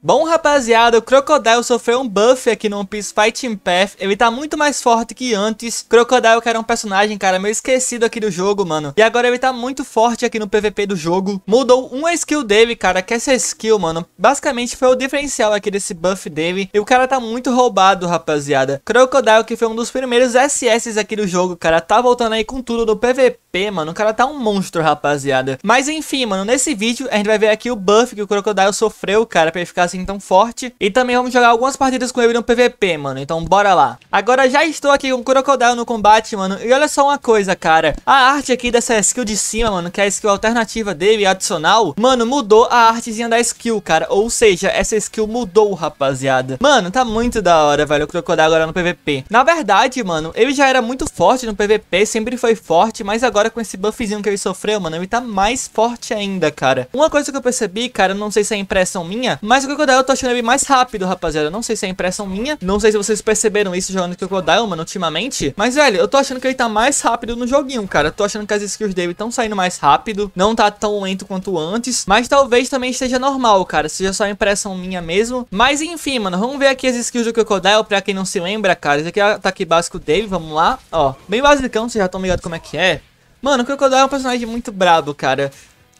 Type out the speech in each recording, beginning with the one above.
Bom, rapaziada, o Crocodile sofreu um buff aqui no One Piece Fighting Path. Ele tá muito mais forte que antes. Crocodile, que era um personagem, cara, meio esquecido aqui do jogo, mano. E agora ele tá muito forte aqui no PVP do jogo. Mudou uma skill dele, cara, que é essa skill, mano, basicamente foi o diferencial aqui desse buff dele. E o cara tá muito roubado, rapaziada. Crocodile, que foi um dos primeiros SS aqui do jogo, cara, tá voltando aí com tudo no PVP, mano. O cara tá um monstro, rapaziada. Mas enfim, mano, nesse vídeo a gente vai ver aqui o buff que o Crocodile sofreu, cara, pra ele ficar assim tão forte. E também vamos jogar algumas partidas com ele no PVP, mano. Então bora lá. Agora já estou aqui com o Crocodile no combate, mano. E olha só uma coisa, cara. A arte aqui dessa skill de cima, mano, que é a skill alternativa dele, adicional, mano, mudou a artezinha da skill, cara. Ou seja, essa skill mudou, rapaziada. Mano, tá muito da hora, velho, o Crocodile agora no PVP. Na verdade, mano, ele já era muito forte no PVP, sempre foi forte, mas agora com esse buffzinho que ele sofreu, mano, ele tá mais forte ainda, cara. Uma coisa que eu percebi, cara, não sei se é impressão minha, mas o Crocodile eu tô achando ele mais rápido, rapaziada. Não sei se é impressão minha, não sei se vocês perceberam isso jogando Crocodile, mano, ultimamente. Mas, velho, eu tô achando que ele tá mais rápido no joguinho, cara. Eu tô achando que as skills dele estão saindo mais rápido, não tá tão lento quanto antes. Mas talvez também esteja normal, cara, seja só impressão minha mesmo. Mas, enfim, mano, vamos ver aqui as skills do Crocodile, pra quem não se lembra, cara. Esse aqui é o ataque básico dele, vamos lá. Ó, bem basicão, vocês já estão ligados como é que é. Mano, o Crocodile é um personagem muito brabo, cara.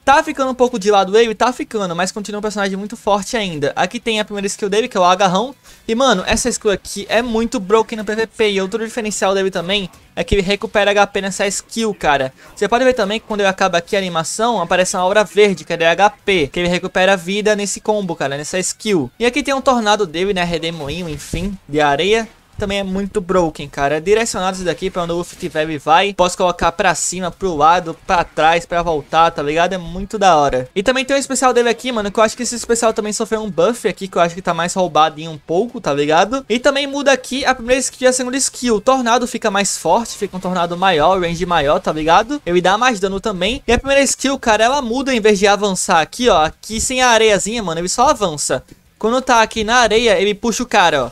Tá ficando um pouco de lado ele, tá ficando, mas continua um personagem muito forte ainda. Aqui tem a primeira skill dele, que é o agarrão. E, mano, essa skill aqui é muito broken no PVP. E outro diferencial dele também é que ele recupera HP nessa skill, cara. Você pode ver também que quando ele acaba aqui a animação, aparece uma aura verde, que é de HP, que ele recupera vida nesse combo, cara, nessa skill. E aqui tem um tornado dele, né, redemoinho, enfim, de areia também é muito broken, cara. Direcionados daqui pra onde o Luffy tiver e vai. Posso colocar pra cima, pro lado, pra trás, pra voltar, tá ligado? É muito da hora. E também tem um especial dele aqui, mano, que eu acho que esse especial também sofreu um buff aqui, que eu acho que tá mais roubado em um pouco, tá ligado? E também muda aqui a primeira skill e a segunda skill. O tornado fica mais forte, fica um tornado maior, range maior, tá ligado? Ele dá mais dano também. E a primeira skill, cara, ela muda em vez de avançar aqui, ó. Aqui sem a areiazinha, mano, ele só avança. Quando tá aqui na areia, ele puxa o cara, ó.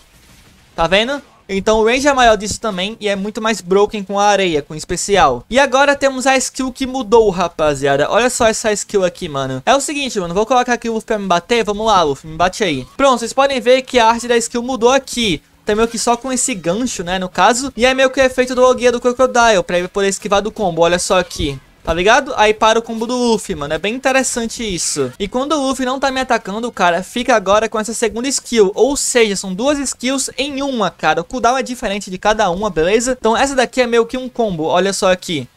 Tá vendo? Então o range é maior disso também e é muito mais broken com a areia, com especial. E agora temos a skill que mudou, rapaziada. Olha só essa skill aqui, mano. É o seguinte, mano. Vou colocar aqui o Luffy pra me bater. Vamos lá, Luffy. Me bate aí. Pronto, vocês podem ver que a arte da skill mudou aqui tá meio que só com esse gancho, né, no caso. E é meio que o efeito do Logia do Crocodile, pra ele poder esquivar do combo, olha só aqui tá ligado? Aí para o combo do Luffy, mano. É bem interessante isso. E quando o Luffy não tá me atacando, cara, fica agora com essa segunda skill. Ou seja, são duas skills em uma, cara. O cooldown é diferente de cada uma, beleza? Então essa daqui é meio que um combo. Olha só aqui.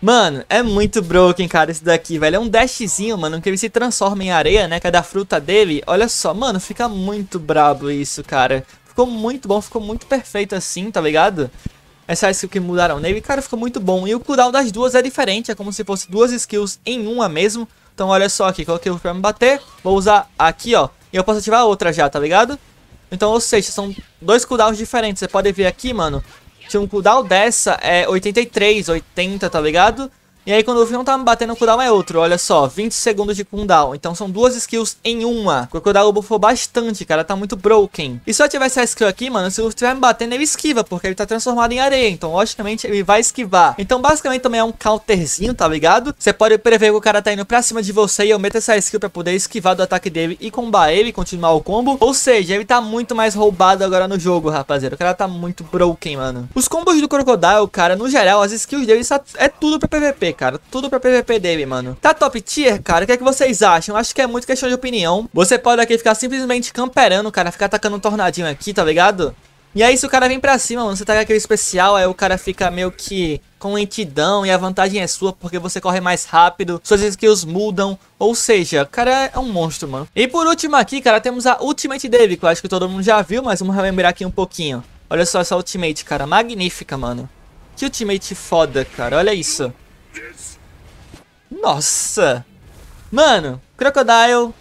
Mano, é muito broken, cara, esse daqui, velho. É um dashzinho, mano, que ele se transforma em areia, né? Que é da fruta dele. Olha só, mano, fica muito brabo isso, cara. Ficou muito bom, ficou muito perfeito assim, tá ligado? essas é skill que mudaram nele, né? cara, ficou muito bom. E o cooldown das duas é diferente, é como se fosse duas skills em uma mesmo. Então olha só aqui, coloquei o pra me bater, vou usar aqui, ó, e eu posso ativar a outra já, tá ligado? Então, ou seja, são dois cooldowns diferentes, você pode ver aqui, mano, tinha um cooldown dessa, é 83, 80, tá ligado? E aí quando o Fion tá me batendo, o cooldown é outro, olha só, 20 segundos de cooldown. Então são duas skills em uma. O Crocodile bufou bastante, cara, tá muito broken. E se eu tiver essa skill aqui, mano, se o estiver me batendo, ele esquiva, porque ele tá transformado em areia. Então, logicamente, ele vai esquivar. Então, basicamente, também é um counterzinho, tá ligado? Você pode prever que o cara tá indo pra cima de você e eu meto essa skill pra poder esquivar do ataque dele e combar ele, continuar o combo. Ou seja, ele tá muito mais roubado agora no jogo, rapaziada. O cara tá muito broken, mano. Os combos do Crocodile, cara, no geral, as skills dele é tudo pra PVP, cara. Tudo pra PVP dele, mano. Tá top tier, cara? O que é que vocês acham? Acho que é muito questão de opinião. Você pode aqui ficar simplesmente camperando, cara. Ficar atacando um tornadinho aqui, tá ligado? E aí se o cara vem pra cima, mano, você tá com aquele especial, aí o cara fica meio que com lentidão e a vantagem é sua porque você corre mais rápido, suas skills mudam, ou seja, o cara é um monstro, mano. E por último aqui, cara, temos a Ultimate Dave, que eu acho que todo mundo já viu, mas vamos relembrar aqui um pouquinho. Olha só essa Ultimate, cara, magnífica, mano. Que Ultimate foda, cara, olha isso. Nossa! Mano, Crocodile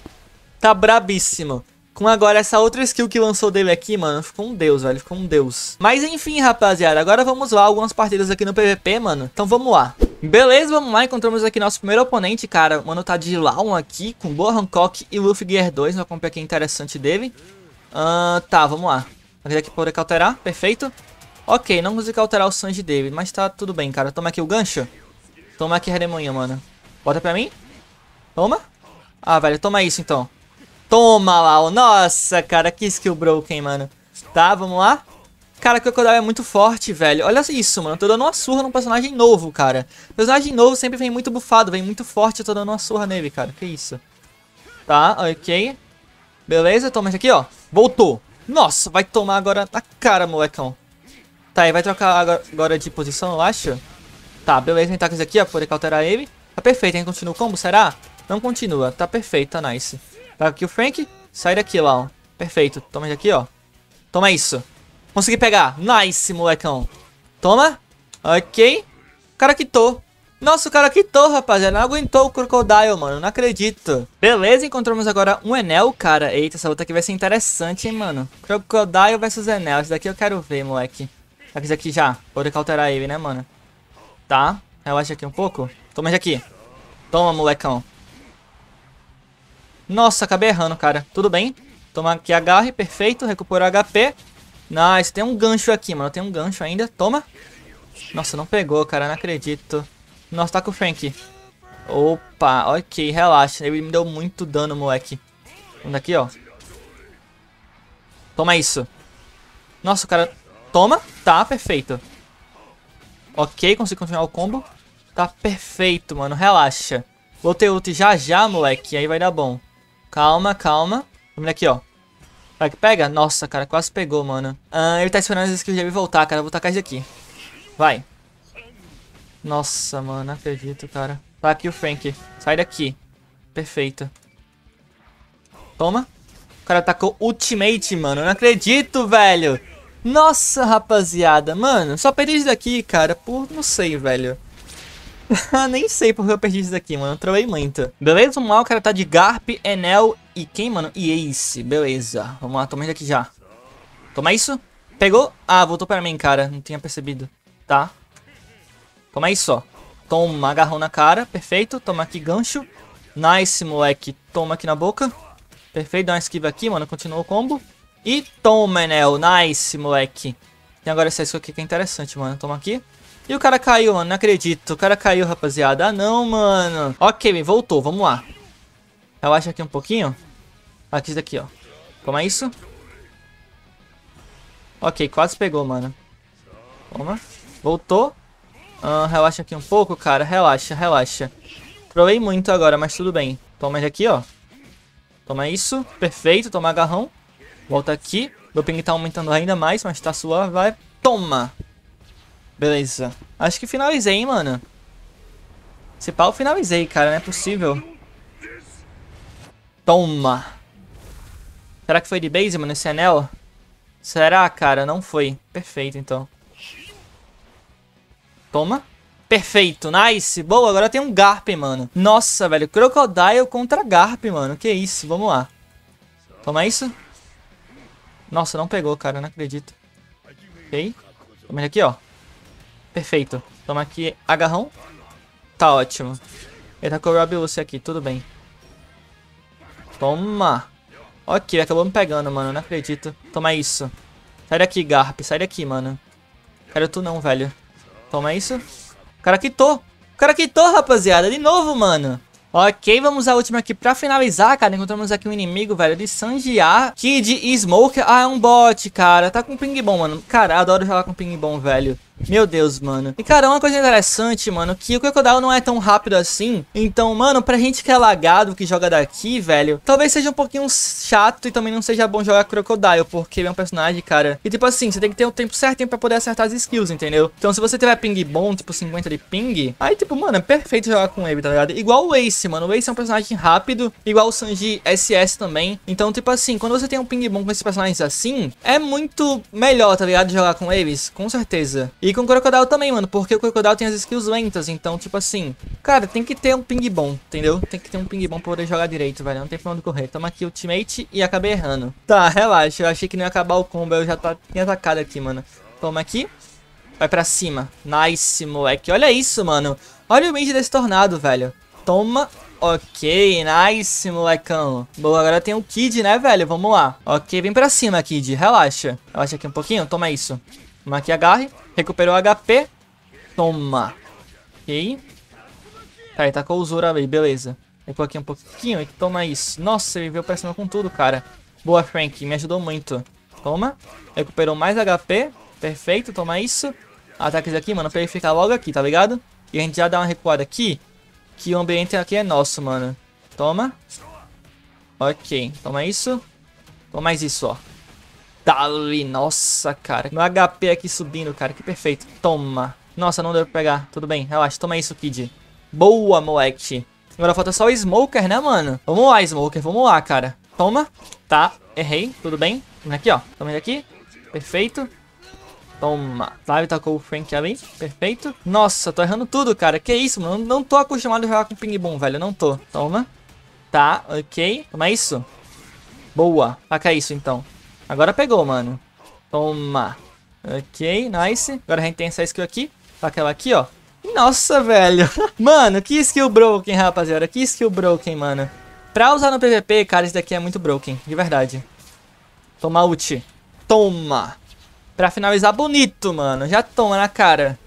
tá brabíssimo. Com agora essa outra skill que lançou dele aqui, mano, ficou um deus, velho, ficou um deus. Mas enfim, rapaziada, agora vamos lá, algumas partidas aqui no PVP, mano. Então vamos lá. Beleza, vamos lá, encontramos aqui nosso primeiro oponente, cara. Mano, tá de Lawn aqui, com Boa Hancock e Luffy Gear 2, uma compra aqui interessante dele. Uh, tá, vamos lá. Aqui daqui poder cauterar, perfeito. Ok, não consegui alterar o Sanji dele, mas tá tudo bem, cara. Toma aqui o gancho. Toma aqui a redemoinha, mano. Bota pra mim. Toma. Ah, velho, toma isso então. Toma lá. Nossa, cara, que skill broken, mano. Tá, vamos lá. Cara, o Crocodile é muito forte, velho. Olha isso, mano. tô dando uma surra num personagem novo, cara. Personagem novo sempre vem muito bufado, vem muito forte. Eu tô dando uma surra nele, cara. Que isso. Tá, ok. Beleza, toma isso aqui, ó. Voltou. Nossa, vai tomar agora na cara, molecão. Tá, ele vai trocar agora de posição, eu acho. Tá, beleza, a tá com isso aqui, ó, poder alterar ele. Tá perfeito, hein? Continua o combo, será? Não continua. Tá perfeito, tá nice. Vai aqui o Frank. Sai daqui lá, ó. Perfeito. Toma daqui, ó. Toma isso. Consegui pegar. Nice, molecão. Toma. Ok. O cara quitou. Nossa, o cara quitou, rapaziada. Não aguentou o Crocodile, mano. Não acredito. Beleza, encontramos agora um Enel, cara. Eita, essa luta aqui vai ser interessante, hein, mano. Crocodile versus Enel. Esse daqui eu quero ver, moleque. Será que aqui já? Pode alterar ele, né, mano? Tá. Relaxa aqui um pouco. Toma já aqui. Toma, molecão. Nossa, acabei errando, cara. Tudo bem. Toma aqui agarre, perfeito. recupera HP. Nice, tem um gancho aqui, mano. Tem um gancho ainda. Toma. Nossa, não pegou, cara. Não acredito. Nossa, tá com o Frank. Opa, ok, relaxa. Ele me deu muito dano, moleque. Vamos aqui, ó. Toma isso. Nossa, o cara... Toma. Tá, perfeito. Ok, consigo continuar o combo. Tá perfeito, mano. Relaxa. Vou ter ult já já, moleque. Aí vai dar bom. Calma, calma. Vamos aqui, ó. vai que pega? Nossa, cara, quase pegou, mano. Ah, ele tá esperando as skills de voltar, cara. Vou tacar isso aqui. Vai. Nossa, mano, não acredito, cara. Tá aqui o Frank. Sai daqui. Perfeito. Toma. O cara atacou tá ultimate, mano. não acredito, velho. Nossa, rapaziada. Mano, só perdi isso daqui, cara. Por, não sei, velho. Nem sei porque eu perdi isso daqui, mano. Eu trolei muito. Beleza, o cara tá de Garp, Enel e quem, mano? E Ace. Beleza. Vamos lá, toma isso daqui já. Toma isso. Pegou? Ah, voltou pra mim, cara. Não tinha percebido. Tá. Toma isso, ó. Toma, agarrão na cara. Perfeito. Toma aqui, gancho. Nice, moleque. Toma aqui na boca. Perfeito, dá uma esquiva aqui, mano. Continua o combo. E toma, Enel. Nice, moleque. E agora essa isso aqui que é interessante, mano. Toma aqui. E o cara caiu, mano. Não acredito. O cara caiu, rapaziada. Ah, não, mano. Ok, voltou. Vamos lá. Relaxa aqui um pouquinho. Aqui, daqui, ó. Como é isso? Ok, quase pegou, mano. Toma. Voltou. Ah, relaxa aqui um pouco, cara. Relaxa, relaxa. Provei muito agora, mas tudo bem. Toma aqui, ó. Toma isso. Perfeito. Toma agarrão. Volta aqui. Meu ping tá aumentando ainda mais, mas tá suave. Vai. Toma. Beleza. Acho que finalizei, hein, mano. Esse pau, finalizei, cara. Não é possível. Toma. Será que foi de base, mano, esse anel? Será, cara? Não foi. Perfeito, então. Toma. Perfeito, nice. Boa, agora tem um Garp, mano. Nossa, velho. Crocodile contra Garp, mano. Que isso, vamos lá. Toma isso. Nossa, não pegou, cara. Não acredito. Ok. Toma aqui, ó. Perfeito. Toma aqui agarrão. Tá ótimo. Ele tá com o Rob Lucy aqui, tudo bem. Toma. Ok, acabou me pegando, mano. Não acredito. Toma isso. Sai daqui, Garp. Sai daqui, mano. Quero tu não, velho. Toma isso. O cara quitou. O cara quitou, rapaziada. De novo, mano. Ok, vamos a última aqui pra finalizar, cara. Encontramos aqui um inimigo, velho, de Sanjiá. Kid e Smoke. Ah, é um bot, cara. Tá com ping bom, mano. Cara, adoro jogar com ping bom, velho. Meu Deus, mano. E, cara, uma coisa interessante, mano, que o Crocodile não é tão rápido assim. Então, mano, pra gente que é lagado, que joga daqui, velho, talvez seja um pouquinho chato e também não seja bom jogar Crocodile, porque ele é um personagem, cara. E, tipo assim, você tem que ter o um tempo certinho pra poder acertar as skills, entendeu? Então, se você tiver ping bom, tipo 50 de ping, aí, tipo, mano, é perfeito jogar com ele, tá ligado? Igual o Ace, mano. O Ace é um personagem rápido, igual o Sanji SS também. Então, tipo assim, quando você tem um ping bom com esses personagens assim, é muito melhor, tá ligado? Jogar com eles, com certeza. E e com o Crocodile também, mano, porque o Crocodile tem as skills lentas, então, tipo assim... Cara, tem que ter um ping bom, entendeu? Tem que ter um ping bom pra poder jogar direito, velho, não tem pra onde correr. Toma aqui ultimate e acabei errando. Tá, relaxa, eu achei que não ia acabar o combo, eu já tá, em atacado aqui, mano. Toma aqui, vai pra cima. Nice, moleque, olha isso, mano. Olha o mid desse tornado, velho. Toma Ok, nice, molecão. Boa, agora tem o um Kid, né, velho? Vamos lá. Ok, vem pra cima, Kid. Relaxa. Relaxa aqui um pouquinho. Toma isso. Toma aqui, agarre. Recuperou HP. Toma. Ok. Tá, ele tacou o Zora ali, beleza. Recuou aqui um pouquinho e toma isso. Nossa, ele veio pra cima com tudo, cara. Boa, Frank. Me ajudou muito. Toma. Recuperou mais HP. Perfeito, toma isso. Ataques aqui, mano, pra ele ficar logo aqui, tá ligado? E a gente já dá uma recuada aqui. Que o ambiente aqui é nosso, mano. Toma. Ok, toma isso. Toma mais isso, ó. Dali, nossa, cara. Meu HP aqui subindo, cara. Que perfeito. Toma. Nossa, não deu pra pegar. Tudo bem, relaxa. Toma isso, Kid. Boa, moleque. Agora falta só o Smoker, né, mano? Vamos lá, Smoker. Vamos lá, cara. Toma. Tá, errei. Tudo bem. aqui, ó. Toma ele aqui. Perfeito. Toma. Flávio tacou o Frank ali. Perfeito. Nossa, tô errando tudo, cara. Que isso, mano. Não tô acostumado a jogar com Ping Boom, velho. Não tô. Toma. Tá, ok. Toma isso. Boa. Faca isso, então. Agora pegou, mano. Toma. Ok, nice. Agora a gente tem essa skill aqui. Tá aquela aqui, ó. Nossa, velho. mano, que skill broken, rapaziada. Que skill broken, mano. Pra usar no PVP, cara, isso daqui é muito broken. De verdade. Toma ult. Toma. Pra finalizar bonito, mano. Já toma na cara.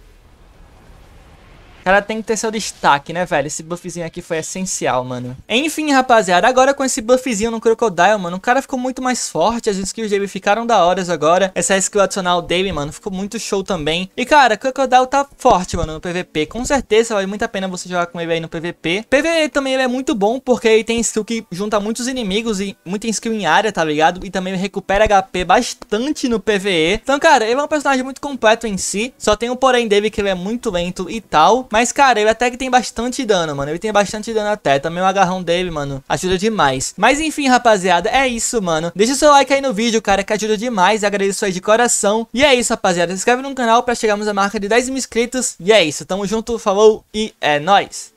Cara tem que ter seu destaque, né, velho? Esse buffzinho aqui foi essencial, mano. Enfim, rapaziada, agora com esse buffzinho no Crocodile, mano, o cara ficou muito mais forte. As skills dele ficaram da horas agora. Essa skill adicional dele, mano, ficou muito show também. E, cara, Crocodile tá forte, mano, no PVP. Com certeza vale muito a pena você jogar com ele aí no PVP. PVE também ele é muito bom, porque ele tem skill que junta muitos inimigos e muita skill em área, tá ligado? E também recupera HP bastante no PVE. Então, cara, ele é um personagem muito completo em si. Só tem o um porém dele que ele é muito lento e tal. Mas, cara, ele até que tem bastante dano, mano. Ele tem bastante dano até. Também o agarrão dele, mano, ajuda demais. Mas, enfim, rapaziada, é isso, mano. Deixa seu like aí no vídeo, cara, que ajuda demais. Agradeço aí de coração. E é isso, rapaziada. Se inscreve no canal pra chegarmos à marca de 10 mil inscritos. E é isso. Tamo junto, falou e é nóis.